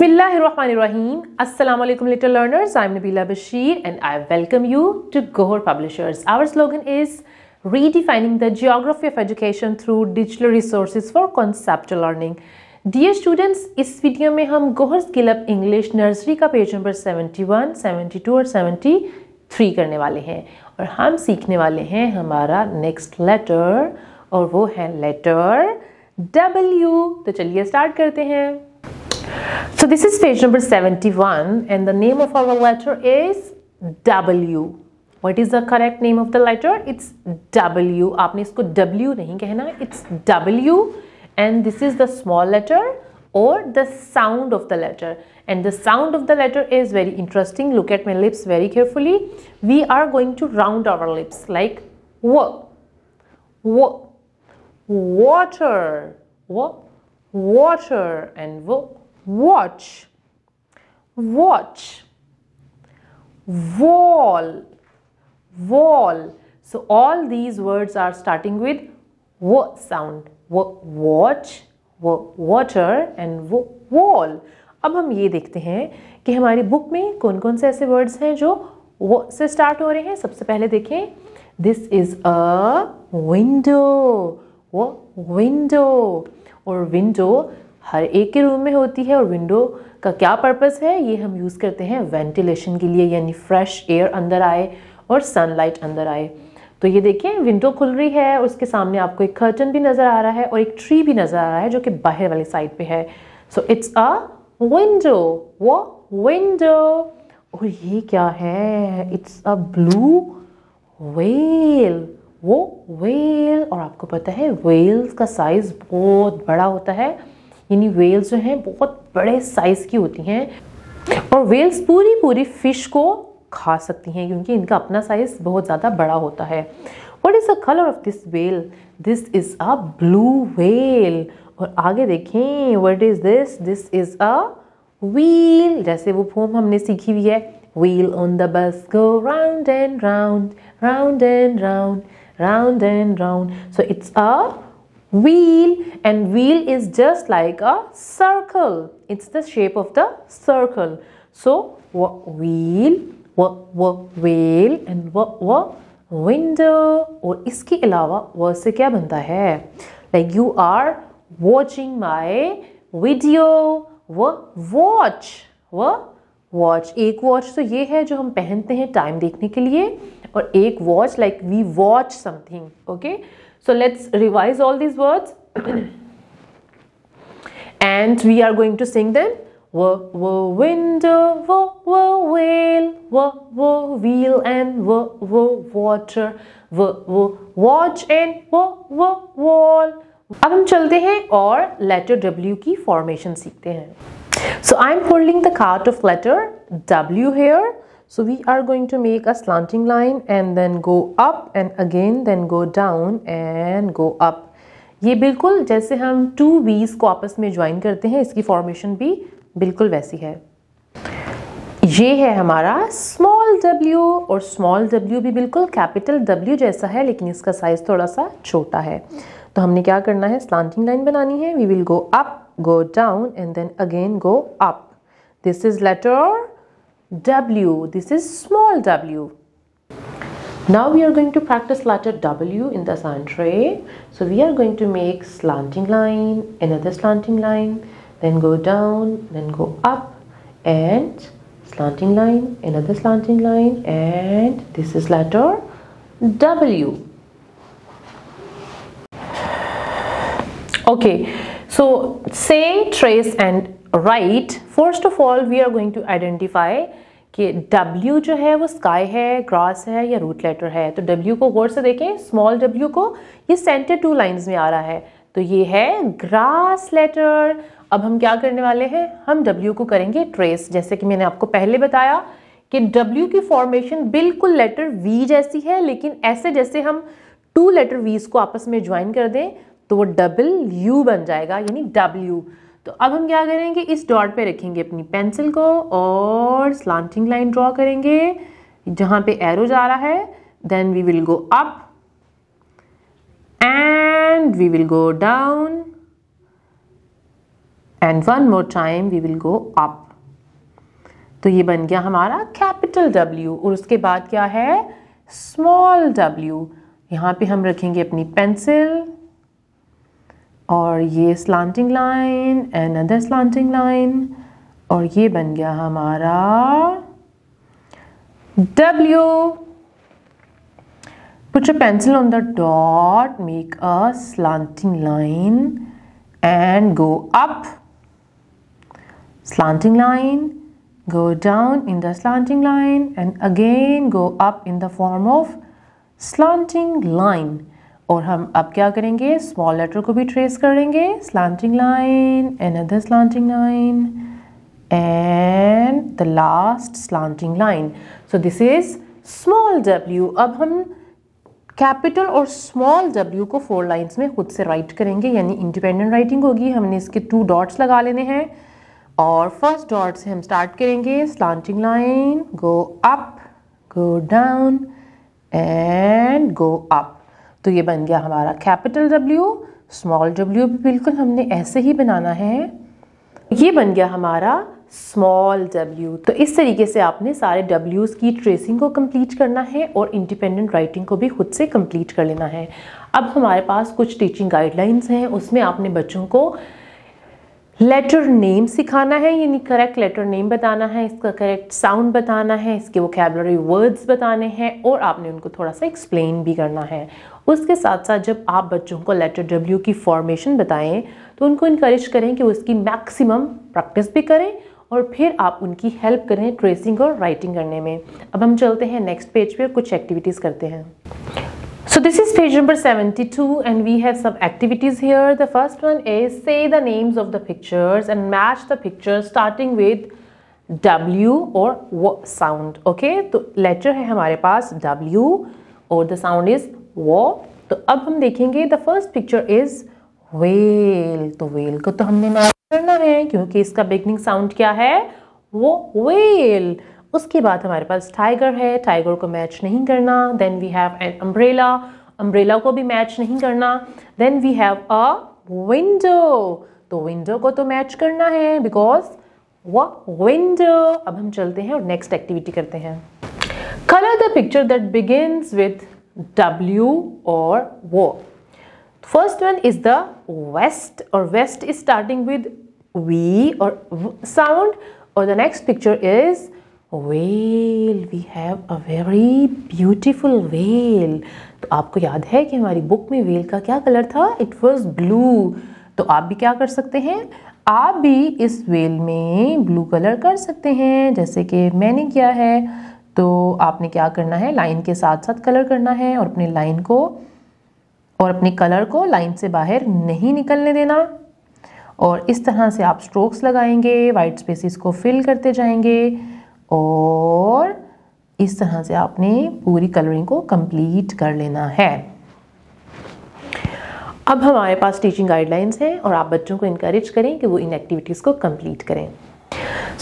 बिस्मिल्लाम असलम little learners I am Nabeela Bashir and I welcome you to Gohar publishers our slogan is redefining the geography of education through digital resource for concept learning dear students इस video में हम Gohar skill up English nursery का page number seventy one seventy two और three करने वाले हैं और हम सीखने वाले हैं हमारा नेक्स्ट लेटर और वो है लेटर डब्ल्यू तो चलिए स्टार्ट करते हैं So this is page number 71 and the name of our letter is W. What is the correct name of the letter? It's W. आपने इसको W नहीं कहना. It's W and this is the small letter or the sound of the letter. And the sound of the letter is very interesting. Look at my lips very carefully. We are going to round our lips like W. W. Water. W. Water and W watch watch wall wall so all these words are starting with w sound w watch w water and w wall अब हम ये देखते हैं कि हमारी book में कौन कौन से ऐसे वर्ड्स हैं जो वो से स्टार्ट हो रहे हैं सबसे पहले देखें दिस इज अ विंडो वो विंडो और विंडो हर एक के रूम में होती है और विंडो का क्या पर्पस है ये हम यूज़ करते हैं वेंटिलेशन के लिए यानी फ्रेश एयर अंदर आए और सनलाइट अंदर आए तो ये देखिए विंडो खुल रही है और उसके सामने आपको एक कर्टन भी नज़र आ रहा है और एक ट्री भी नज़र आ रहा है जो कि बाहर वाली साइड पे है सो इट्स अ विंडो वो विंडो और ये क्या है इट्स अ ब्लू वेल वो वेल और आपको पता है वेल्स का साइज़ बहुत बड़ा होता है यानी वेल्स जो हैं बहुत बड़े साइज़ की होती हैं और वेल्स पूरी पूरी फ़िश को खा सकती हैं क्योंकि इनका अपना साइज़ बहुत ज़्यादा बड़ा होता है what is the colour of this well this is a blue well और आगे देखें what is this this is a wheel जैसे वो फॉर्म हमने सीखी हुई है wheel on the bus go round and round round and round round and round so it's a wheel and wheel is just like a circle it's the shape of the circle so wheel wheel and w window और इसके अलावा व से क्या बनता है like you are watching my video व watch व वॉच एक वॉच तो ये है जो हम पहनते हैं टाइम देखने के लिए और एक watch like we watch something okay So let's revise all these words and we are going to sing them. W w window, w w wheel, w w wheel and w w water, w w watch and w w wall. अब हम चलते हैं और letter W की formation सीखते हैं So I'm holding the card of letter W here So we are going to make a slanting line and then go up and again then go down and go up. ये बिल्कुल जैसे हम to वीज को आपस में join करते हैं इसकी फॉर्मेशन भी बिल्कुल वैसी है ये है हमारा स्मॉल डब्ल्यू और स्मॉल डब्ल्यू भी बिल्कुल कैपिटल डब्ल्यू जैसा है लेकिन इसका साइज़ थोड़ा सा छोटा है तो हमने क्या करना है स्लांटिंग लाइन बनानी है we will go up go down and then again go up this is letter W. This is small w. Now we are going to practice letter W in the santray. So we are going to make slanting line, another slanting line, then go down, then go up and slanting line, another slanting line and this is letter W. Okay, so say, trace and write. First of all, we are going to identify कि W जो है वो sky है grass है या root letter है तो W को गौर से देखें स्मॉल W को ये सेंटर टू लाइंस में आ रहा है तो ये है ग्रास लेटर अब हम क्या करने वाले हैं हम W को करेंगे ट्रेस जैसे कि मैंने आपको पहले बताया कि W की फॉर्मेशन बिल्कुल लेटर V जैसी है लेकिन ऐसे जैसे हम टू लेटर वीज को आपस में ज्वाइन कर दें तो वो डबल यू बन जाएगा यानी डब्ल्यू तो अब हम क्या करेंगे इस डॉट पे रखेंगे अपनी पेंसिल को और स्लांटिंग लाइन ड्रॉ करेंगे जहाँ पे एरो जा रहा है then we will go up and we will go down and one more time we will go up तो ये बन गया हमारा कैपिटल डब्ल्यू और उसके बाद क्या है स्मॉल डब्ल्यू यहाँ पे हम रखेंगे अपनी पेंसिल और ये slanting line and other slanting line और ये बन गया हमारा W put your pencil on the dot make a slanting line and go up slanting line go down in the slanting line and again go up in the form of slanting line और हम अब क्या करेंगे small letter को भी trace करेंगे slanting line other slanting line and the last slanting line so this is small W अब हम कैपिटल और स्मॉल डब्ल्यू को फोर लाइंस में खुद से राइट करेंगे यानी इंडिपेंडेंट राइटिंग होगी हमने इसके टू डॉट्स लगा लेने हैं और फर्स्ट डॉट से हम स्टार्ट करेंगे slanting line go up go down and go up तो ये बन गया हमारा कैपिटल डब्ल्यू स्मॉल डब्ल्यू भी बिल्कुल हमने ऐसे ही बनाना है ये बन गया हमारा स्मॉल डब्ल्यू तो इस तरीके से आपने सारे डब्ल्यूज़ की ट्रेसिंग को कम्प्लीट करना है और इंडिपेंडेंट राइटिंग को भी खुद से कम्प्लीट कर लेना है अब हमारे पास कुछ टीचिंग गाइडलाइंस हैं उसमें आपने बच्चों को लेटर नेम सिखाना है यानी करेक्ट लेटर नेम बताना है इसका करेक्ट साउंड बताना है इसके वोकेबलरी वर्ड्स बताने हैं और आपने उनको थोड़ा सा एक्सप्लेन भी करना है उसके साथ साथ जब आप बच्चों को लेटर डब्ल्यू की फॉर्मेशन बताएं तो उनको इनक्रेज करें कि वो इसकी मैक्सिमम प्रैक्टिस भी करें और फिर आप उनकी हेल्प करें ट्रेसिंग और राइटिंग करने में अब हम चलते हैं नेक्स्ट पेज पर कुछ एक्टिविटीज़ करते हैं So this is page number 72 and we have some activities here. The first one is say the names of the pictures and match the pictures starting with W or W sound. Okay? so letter है हमारे पास W or the sound is वो. तो अब हम देखेंगे the first picture is whale. So whale को तो हमने मैच करना है क्योंकि इसका beginning sound क्या है वो whale. उसके बाद हमारे पास टाइगर है टाइगर को मैच नहीं करना then we have an umbrella umbrella को भी मैच नहीं करना then we have a window तो विंडो को तो मैच करना है बिकॉज व विंडो अब हम चलते हैं और नेक्स्ट एक्टिविटी करते हैं colour the picture that begins with W और वो first one is the west और वेस्ट इज स्टार्टिंग विद वी और साउंड और the next picture is well we have a very beautiful well तो आपको याद है कि हमारी बुक में वेल का क्या कलर था इट वॉज ब्लू तो आप भी क्या कर सकते हैं आप भी इस वेल में ब्लू कलर कर सकते हैं जैसे कि मैंने किया है तो आपने क्या करना है लाइन के साथ साथ कलर करना है और अपने लाइन को और अपने कलर को लाइन से बाहर नहीं निकलने देना और इस तरह से आप स्ट्रोक्स लगाएंगे वाइट स्पेसिस को फिल करते जाएंगे और इस तरह से आपने पूरी कलरिंग को कंप्लीट कर लेना है अब हमारे पास टीचिंग गाइडलाइंस हैं और आप बच्चों को इनकरेज करें कि वो इन एक्टिविटीज को कंप्लीट करें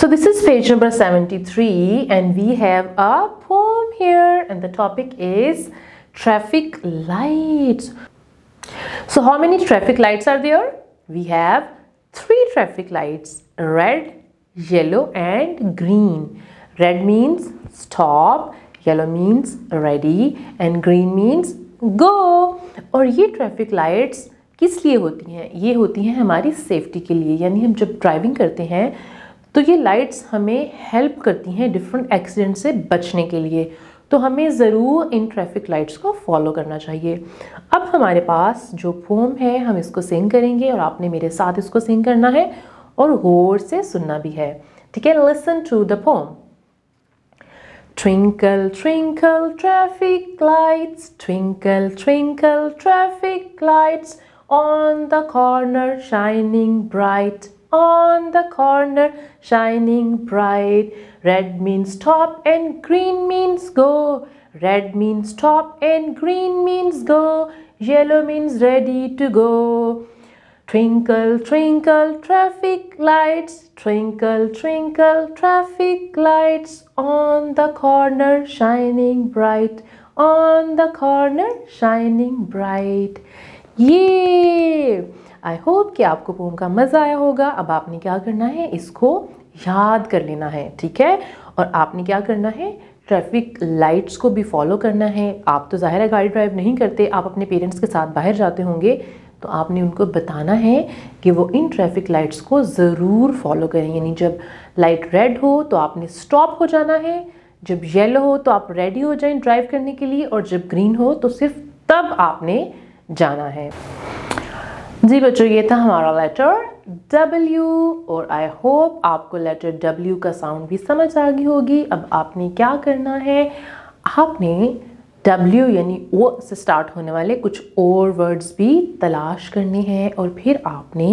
so this is page number 73 and we have a poem here and the topic is traffic lights so how many traffic lights are there we have three traffic lights red yellow and green Red means stop, yellow means ready and green means go. और ये traffic lights किस लिए होती हैं ये होती हैं हमारी सेफ्टी के लिए यानी हम जब ड्राइविंग करते हैं तो ये लाइट्स हमें हेल्प करती हैं डिफरेंट एक्सीडेंट से बचने के लिए तो हमें ज़रूर इन ट्रैफिक लाइट्स को फॉलो करना चाहिए अब हमारे पास जो फोम है हम इसको सिंग करेंगे और आपने मेरे साथ इसको सिंग करना है और गौर से सुनना भी है ठीक है listen to the poem Twinkle, twinkle, traffic lights, twinkle, twinkle, traffic lights, on the corner shining bright, on the corner shining bright. Red means stop and green means go, red means stop and green means go, yellow means ready to go. Twinkle, twinkle, traffic lights, twinkle, twinkle, traffic lights on the corner shining bright, on the corner shining bright. ये I hope कि आपको pome का मज़ा आया होगा अब आपने क्या करना है इसको याद कर लेना है ठीक है और आपने क्या करना है ट्रैफिक लाइट्स को भी फॉलो करना है आप तो ज़ाहिर है गाड़ी ड्राइव नहीं करते आप अपने पेरेंट्स के साथ बाहर जाते होंगे तो आपने उनको बताना है कि वो इन ट्रैफिक लाइट्स को ज़रूर फॉलो करें यानी जब लाइट रेड हो तो आपने स्टॉप हो जाना है जब येलो हो तो आप रेडी हो जाएं ड्राइव करने के लिए और जब ग्रीन हो तो सिर्फ तब आपने जाना है जी बच्चों ये था हमारा लेटर W और आई होप आपको लेटर W का साउंड भी समझ आ गई होगी अब आपने क्या करना है आपने डब्ल्यू यानी ओ से स्टार्ट होने वाले कुछ और वर्ड्स भी तलाश करने हैं और फिर आपने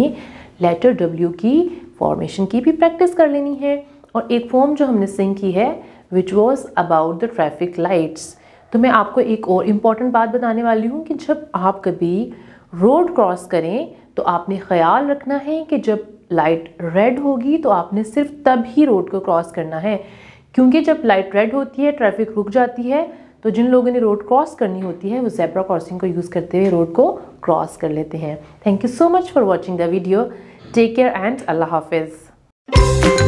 लेटर डब्ल्यू की फॉर्मेशन की भी प्रैक्टिस कर लेनी है और एक फॉर्म जो हमने सिंग की है which was about the traffic lights तो मैं आपको एक और इम्पॉर्टेंट बात बताने वाली हूँ कि जब आप कभी रोड क्रॉस करें तो आपने ख्याल रखना है कि जब लाइट रेड होगी तो आपने सिर्फ तब ही रोड को क्रॉस करना है क्योंकि जब लाइट रेड होती है ट्रैफिक रुक जाती है तो जिन लोगों ने रोड क्रॉस करनी होती है वो जेब्रा क्रॉसिंग को यूज़ करते हुए रोड को क्रॉस कर लेते हैं thank you so much for watching the video take care and अल्लाह हाफिज़